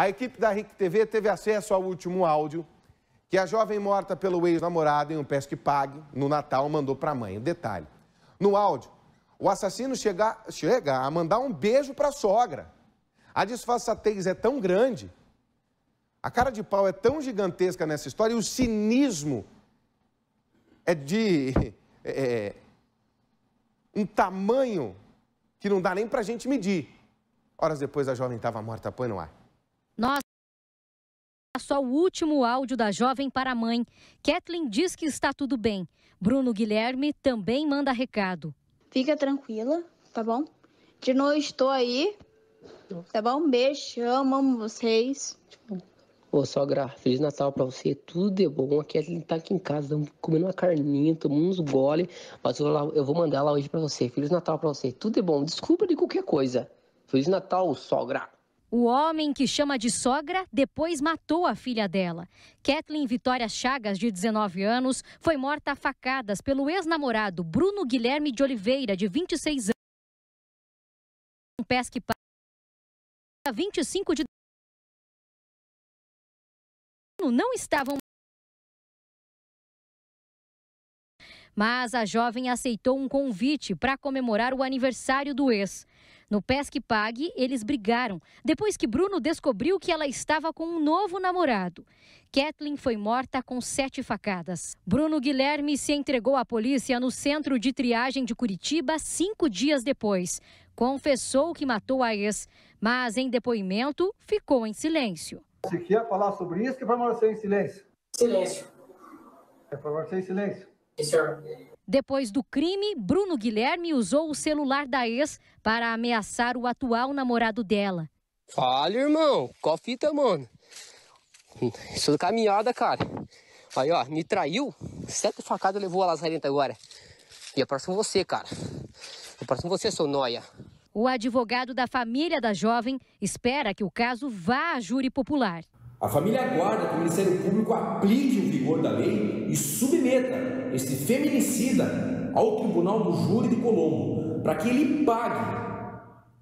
A equipe da RIC TV teve acesso ao último áudio que a jovem morta pelo ex-namorado em um pesque-pague no Natal mandou para a mãe. Detalhe: no áudio, o assassino chega, chega a mandar um beijo para a sogra. A disfarçatez é tão grande, a cara de pau é tão gigantesca nessa história e o cinismo é de é, é, um tamanho que não dá nem para a gente medir. Horas depois, a jovem estava morta, põe no ar só o último áudio da jovem para a mãe. Kathleen diz que está tudo bem. Bruno Guilherme também manda recado. Fica tranquila, tá bom? De novo estou aí. Tá bom? Beijo, amo vocês. Ô, sogra, Feliz Natal pra você, tudo de é bom. A Kathleen tá aqui em casa, comendo uma carninha, tomando uns gole, mas eu, eu vou mandar ela hoje pra você. Feliz Natal pra você, tudo de é bom. Desculpa de qualquer coisa. Feliz Natal, sogra. O homem que chama de sogra depois matou a filha dela. Kathleen Vitória Chagas, de 19 anos, foi morta a facadas pelo ex-namorado Bruno Guilherme de Oliveira, de 26 anos. Um pesque 25 de não estavam Mas a jovem aceitou um convite para comemorar o aniversário do ex. No Pesque Pague, eles brigaram depois que Bruno descobriu que ela estava com um novo namorado. Kathleen foi morta com sete facadas. Bruno Guilherme se entregou à polícia no centro de triagem de Curitiba cinco dias depois. Confessou que matou a ex, mas em depoimento ficou em silêncio. Se quer falar sobre isso, que é permanecer em silêncio. Silêncio. É permanecer em silêncio. Depois do crime, Bruno Guilherme usou o celular da ex para ameaçar o atual namorado dela. Fala, irmão. Qual fita, mano? Isso é caminhada, cara. Aí, ó, me traiu. Sete facadas levou a lazarenta agora. E é próximo você, cara. É próximo você, seu noia. O advogado da família da jovem espera que o caso vá à júri popular. A família aguarda que o Ministério Público aplique o vigor da lei e submeta este feminicida ao Tribunal do Júri de Colombo, para que ele pague,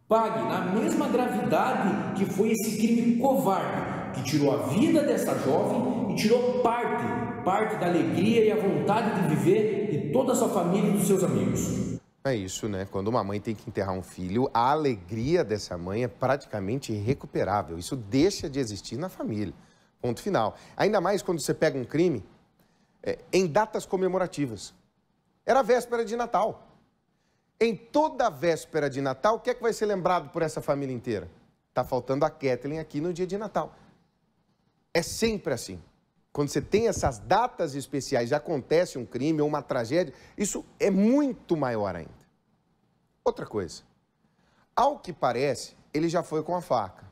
pague na mesma gravidade que foi esse crime covarde que tirou a vida dessa jovem e tirou parte, parte da alegria e a vontade de viver de toda a sua família e dos seus amigos. É isso, né? Quando uma mãe tem que enterrar um filho, a alegria dessa mãe é praticamente irrecuperável. Isso deixa de existir na família. Ponto final. Ainda mais quando você pega um crime é, em datas comemorativas. Era véspera de Natal. Em toda a véspera de Natal, o que é que vai ser lembrado por essa família inteira? Tá faltando a Kathleen aqui no dia de Natal. É sempre assim quando você tem essas datas especiais e acontece um crime ou uma tragédia, isso é muito maior ainda. Outra coisa, ao que parece, ele já foi com a faca.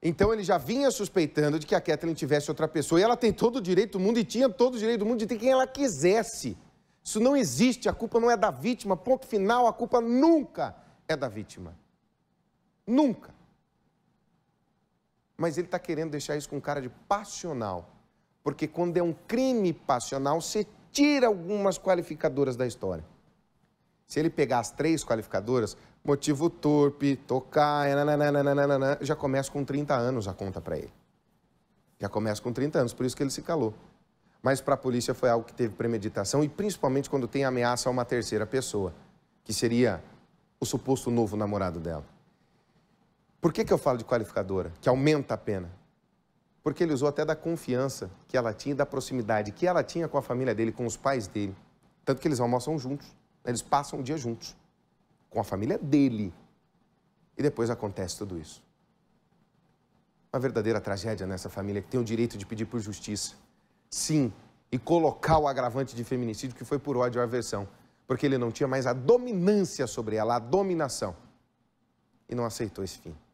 Então ele já vinha suspeitando de que a Kathleen tivesse outra pessoa e ela tem todo o direito do mundo e tinha todo o direito do mundo de ter quem ela quisesse. Isso não existe, a culpa não é da vítima, ponto final, a culpa nunca é da vítima. Nunca mas ele está querendo deixar isso com cara de passional. Porque quando é um crime passional, você tira algumas qualificadoras da história. Se ele pegar as três qualificadoras, motivo torpe, tocar, é, nananana, né, né, né, já começa com 30 anos a conta para ele. Já começa com 30 anos, por isso que ele se calou. Mas para a polícia foi algo que teve premeditação e principalmente quando tem ameaça a uma terceira pessoa, que seria o suposto novo namorado dela. Por que, que eu falo de qualificadora? Que aumenta a pena. Porque ele usou até da confiança que ela tinha e da proximidade que ela tinha com a família dele, com os pais dele. Tanto que eles almoçam juntos, eles passam o dia juntos, com a família dele. E depois acontece tudo isso. Uma verdadeira tragédia nessa família que tem o direito de pedir por justiça. Sim, e colocar o agravante de feminicídio que foi por ódio e aversão, porque ele não tinha mais a dominância sobre ela, a dominação. E não aceitou esse fim.